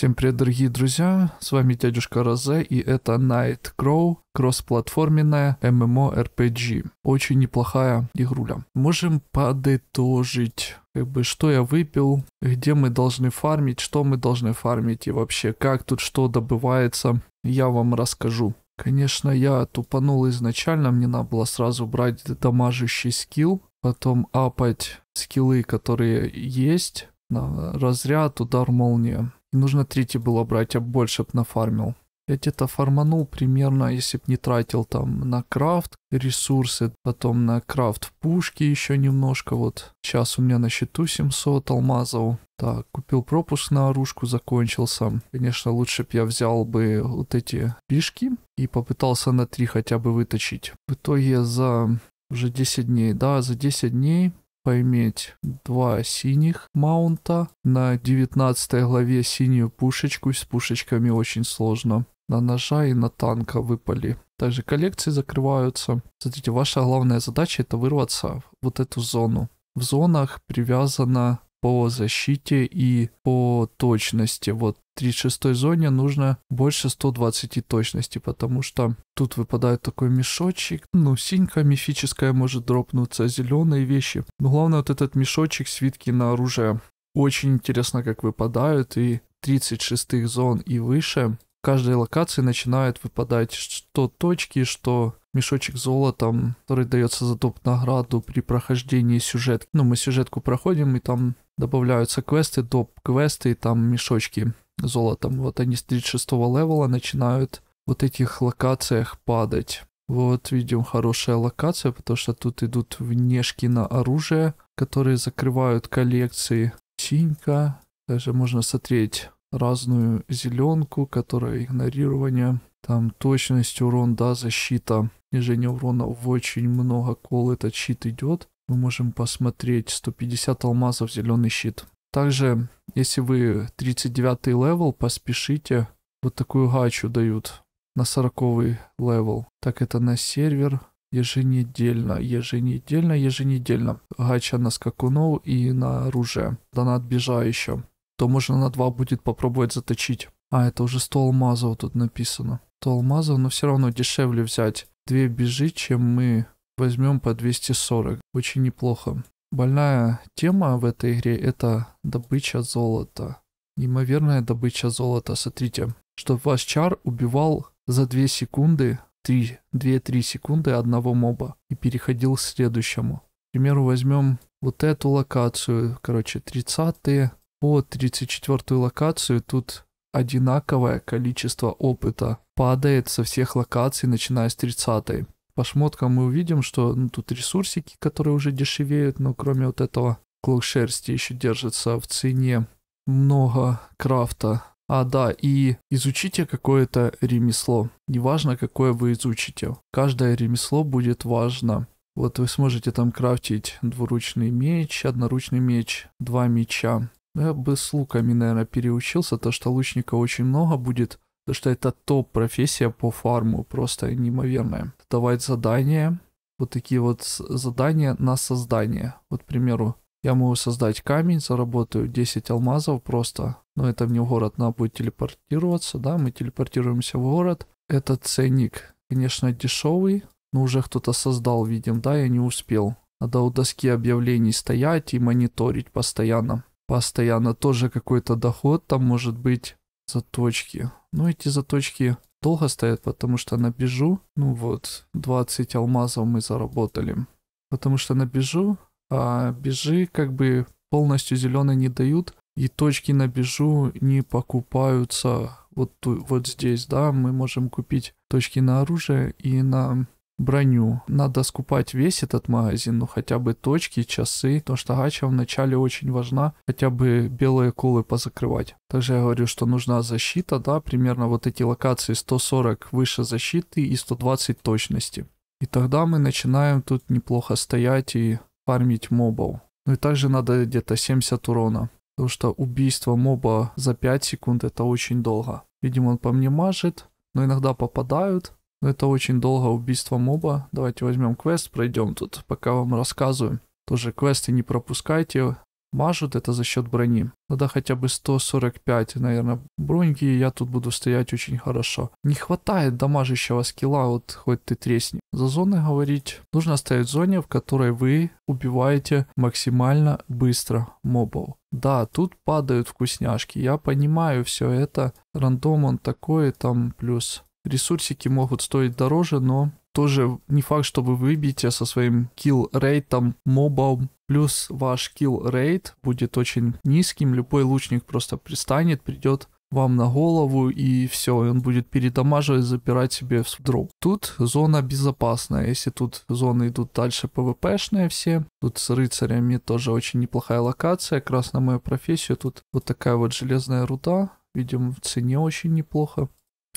Всем привет, дорогие друзья, с вами дядюшка Розе, и это Night Crow, кроссплатформенная MMORPG. Очень неплохая игруля. Можем подытожить, как бы, что я выпил, где мы должны фармить, что мы должны фармить и вообще, как тут что добывается, я вам расскажу. Конечно, я тупанул изначально, мне надо было сразу брать дамажащий скилл, потом апать скиллы, которые есть, разряд, удар, молния. Нужно третий было брать, я больше б нафармил. Я где-то фарманул примерно, если б не тратил там на крафт ресурсы, потом на крафт пушки еще немножко. Вот сейчас у меня на счету 700 алмазов. Так, купил пропуск на оружку, закончился. Конечно, лучше б я взял бы вот эти пишки и попытался на три хотя бы выточить. В итоге за уже 10 дней, да, за 10 дней поиметь два синих маунта. На 19 главе синюю пушечку. С пушечками очень сложно. На ножа и на танка выпали. Также коллекции закрываются. Смотрите, ваша главная задача это вырваться в вот эту зону. В зонах привязано по защите и по точности. Вот 36 зоне нужно больше 120 точности, потому что тут выпадает такой мешочек. Ну, синька мифическая может дропнуться, зеленые вещи. Но главное вот этот мешочек свитки на оружие. Очень интересно, как выпадают, и 36 зон и выше в каждой локации начинает выпадать что точки, что мешочек золотом, который дается за топ награду при прохождении сюжетки Ну, мы сюжетку проходим, и там добавляются квесты, доп-квесты, и там мешочки золотом. Вот они с 36 левела начинают вот этих локациях падать. Вот, видим, хорошая локация, потому что тут идут внешки на оружие, которые закрывают коллекции. Синька. Даже можно смотреть разную зеленку, которая игнорирование. Там точность, урон, да, защита, снижение урона очень много кол этот щит идет мы можем посмотреть 150 алмазов зеленый щит. Также, если вы 39 левел, поспешите. Вот такую гачу дают на 40 левел. Так, это на сервер. Еженедельно, еженедельно, еженедельно. Гача на скакунов и на оружие. Донат бежа еще. То можно на 2 будет попробовать заточить. А, это уже 100 алмазов тут написано. 100 алмазов, но все равно дешевле взять. 2 бежи, чем мы возьмем по 240. Очень неплохо. Больная тема в этой игре это добыча золота. Неимоверная добыча золота. Смотрите, что ваш чар убивал за 2 секунды, 2-3 секунды одного моба и переходил к следующему. К примеру, возьмем вот эту локацию, короче, 30 по 34 локацию. Тут одинаковое количество опыта падает со всех локаций, начиная с 30. -й по шмоткам мы увидим, что ну, тут ресурсики, которые уже дешевеют, но кроме вот этого клок шерсти еще держится в цене много крафта. А, да, и изучите какое-то ремесло. Неважно, какое вы изучите. Каждое ремесло будет важно. Вот вы сможете там крафтить двуручный меч, одноручный меч, два меча. Ну, я бы с луками, наверное, переучился, то что лучника очень много будет, то что это топ-профессия по фарму, просто неимоверная давать задания, вот такие вот задания на создание. Вот, к примеру, я могу создать камень, заработаю 10 алмазов просто. Но это мне в город надо будет телепортироваться, да, мы телепортируемся в город. Это ценник, конечно, дешевый, но уже кто-то создал, видим, да, я не успел. Надо у доски объявлений стоять и мониторить постоянно. Постоянно тоже какой-то доход там может быть заточки. Но ну, эти заточки долго стоят, потому что на бежу, ну вот, 20 алмазов мы заработали. Потому что на бежу, а бежи как бы полностью зеленые не дают, и точки на бежу не покупаются вот, вот здесь, да, мы можем купить точки на оружие и на броню. Надо скупать весь этот магазин, ну хотя бы точки, часы, потому что гача вначале очень важна, хотя бы белые колы позакрывать. Также я говорю, что нужна защита, да, примерно вот эти локации 140 выше защиты и 120 точности. И тогда мы начинаем тут неплохо стоять и фармить мобов. Ну и также надо где-то 70 урона, потому что убийство моба за 5 секунд это очень долго. Видимо он по мне мажет, но иногда попадают, но это очень долго убийство моба. Давайте возьмем квест, пройдем тут, пока вам рассказываю. Тоже квесты не пропускайте. Мажут это за счет брони. Надо хотя бы 145, наверное, броньки, и я тут буду стоять очень хорошо. Не хватает дамажащего скилла, вот хоть ты тресни. За зоны говорить, нужно стоять в зоне, в которой вы убиваете максимально быстро мобов. Да, тут падают вкусняшки, я понимаю все это, рандом он такой, там плюс ресурсики могут стоить дороже, но тоже не факт, что вы выбьете со своим kill рейтом мобом. Плюс ваш kill рейт будет очень низким. Любой лучник просто пристанет, придет вам на голову и все, и он будет передамаживать, запирать себе в дроп. Тут зона безопасная, если тут зоны идут дальше пвпшные все, тут с рыцарями тоже очень неплохая локация, как раз на мою профессию тут вот такая вот железная руда, видим в цене очень неплохо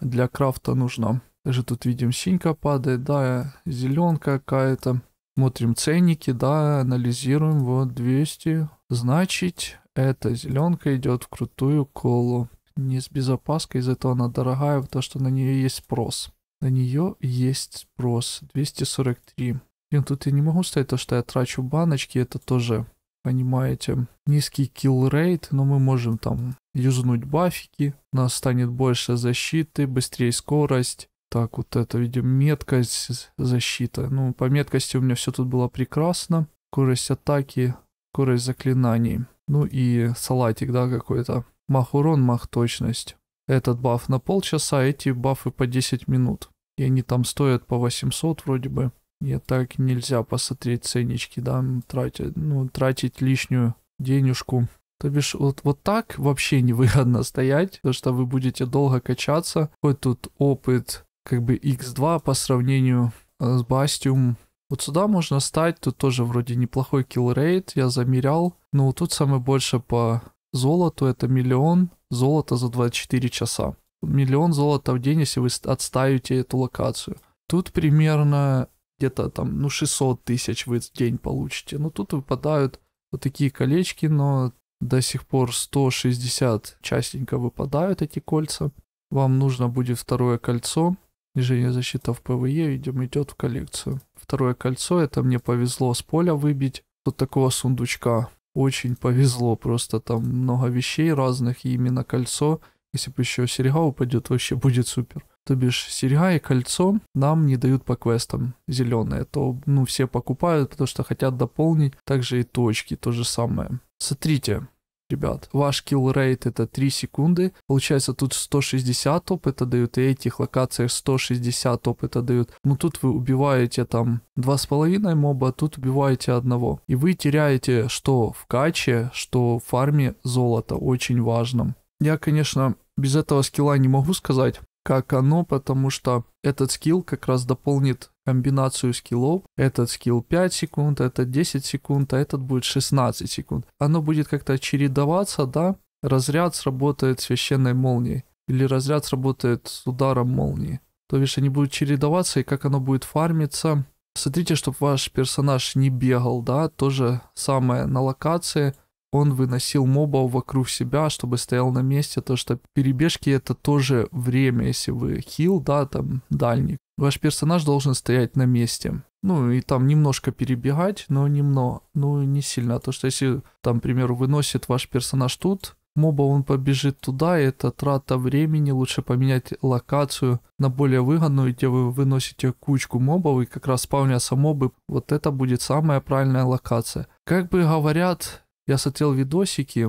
для крафта нужно. Даже тут видим синька падает, да, зеленка какая-то. Смотрим ценники, да, анализируем, вот 200. Значит, эта зеленка идет в крутую колу. Не с безопаской, из-за этого она дорогая, потому что на нее есть спрос. На нее есть спрос 243. Блин, тут я не могу сказать, то, что я трачу баночки, это тоже понимаете, низкий kill rate, но мы можем там юзнуть бафики, у нас станет больше защиты, быстрее скорость. Так, вот это, видим, меткость, защита. Ну, по меткости у меня все тут было прекрасно. Скорость атаки, скорость заклинаний. Ну и салатик, да, какой-то. Мах урон, мах точность. Этот баф на полчаса, эти бафы по 10 минут. И они там стоят по 800 вроде бы. Мне так нельзя посмотреть ценнички, да, тратить, ну, тратить лишнюю денежку. То бишь, вот, вот так вообще невыгодно стоять, потому что вы будете долго качаться. Вот тут опыт как бы x2 по сравнению э, с Бастиум. Вот сюда можно стать, тут тоже вроде неплохой киллрейт, я замерял. Но тут самое больше по золоту, это миллион золота за 24 часа. Миллион золота в день, если вы отставите эту локацию. Тут примерно где-то там, ну, 600 тысяч вы в день получите. Но тут выпадают вот такие колечки, но до сих пор 160 частенько выпадают эти кольца. Вам нужно будет второе кольцо. Движение защита в ПВЕ, видимо, идет в коллекцию. Второе кольцо, это мне повезло с поля выбить. Тут такого сундучка. Очень повезло, просто там много вещей разных, и именно кольцо. Если бы еще серега упадет, вообще будет супер. То бишь серьга и кольцо нам не дают по квестам зеленые, то ну все покупают, потому что хотят дополнить. Также и точки, то же самое. Смотрите, ребят, ваш килл rate это 3 секунды. Получается тут 160 опыта дают, и этих локациях 160 опыта дают. Но ну, тут вы убиваете там 2,5 моба, а тут убиваете одного. И вы теряете что в каче, что в фарме золото, очень важно. Я, конечно, без этого скилла не могу сказать, как оно, потому что этот скилл как раз дополнит комбинацию скиллов. Этот скилл 5 секунд, этот 10 секунд, а этот будет 16 секунд. Оно будет как-то чередоваться, да? Разряд сработает священной молнией. Или разряд сработает с ударом молнии. То есть они будут чередоваться, и как оно будет фармиться. Смотрите, чтобы ваш персонаж не бегал, да? То же самое на локации – он выносил моба вокруг себя, чтобы стоял на месте, то что перебежки это тоже время, если вы хил, да, там дальник. Ваш персонаж должен стоять на месте. Ну и там немножко перебегать, но немного, ну не сильно. А то что если там, к примеру, выносит ваш персонаж тут, моба он побежит туда, и это трата времени, лучше поменять локацию на более выгодную, где вы выносите кучку мобов и как раз спавнятся мобы, вот это будет самая правильная локация. Как бы говорят, я смотрел видосики,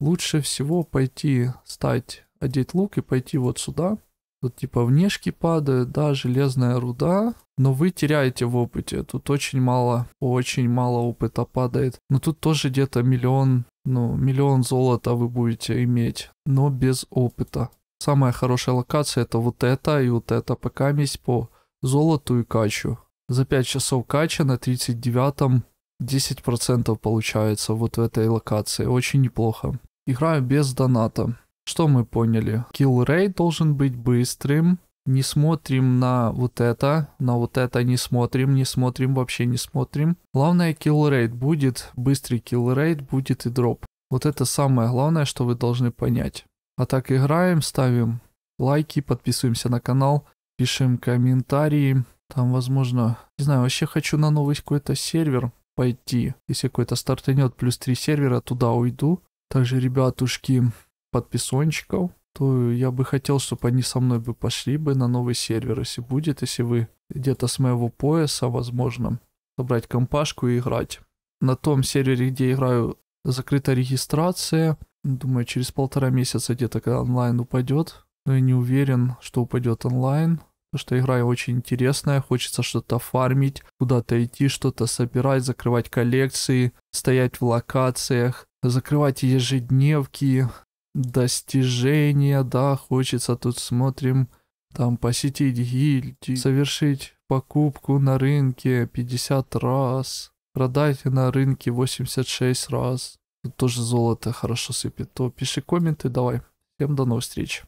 лучше всего пойти стать, одеть лук и пойти вот сюда. Тут типа внешки падают, да, железная руда, но вы теряете в опыте. Тут очень мало, очень мало опыта падает. Но тут тоже где-то миллион, ну, миллион золота вы будете иметь, но без опыта. Самая хорошая локация это вот это и вот это, пока месть по золоту и качу. За 5 часов кача на 39 10% получается вот в этой локации. Очень неплохо. Играю без доната. Что мы поняли? Kill должен быть быстрым. Не смотрим на вот это, на вот это не смотрим, не смотрим, вообще не смотрим. Главное, kill будет, быстрый kill будет и дроп. Вот это самое главное, что вы должны понять. А так играем, ставим лайки, подписываемся на канал, пишем комментарии. Там, возможно, не знаю, вообще хочу на новый какой-то сервер пойти. Если какой-то стартанет, плюс 3 сервера, туда уйду. Также, ребятушки, подписончиков, то я бы хотел, чтобы они со мной бы пошли бы на новый сервер, если будет, если вы где-то с моего пояса, возможно, собрать компашку и играть. На том сервере, где играю, закрыта регистрация. Думаю, через полтора месяца где-то когда онлайн упадет. Но я не уверен, что упадет онлайн. Потому что игра очень интересная, хочется что-то фармить, куда-то идти, что-то собирать, закрывать коллекции, стоять в локациях, закрывать ежедневки, достижения, да, хочется тут смотрим, там посетить гильдию, совершить покупку на рынке 50 раз, продать на рынке 86 раз. Тут тоже золото хорошо сыпет. То пиши комменты, давай. Всем до новых встреч.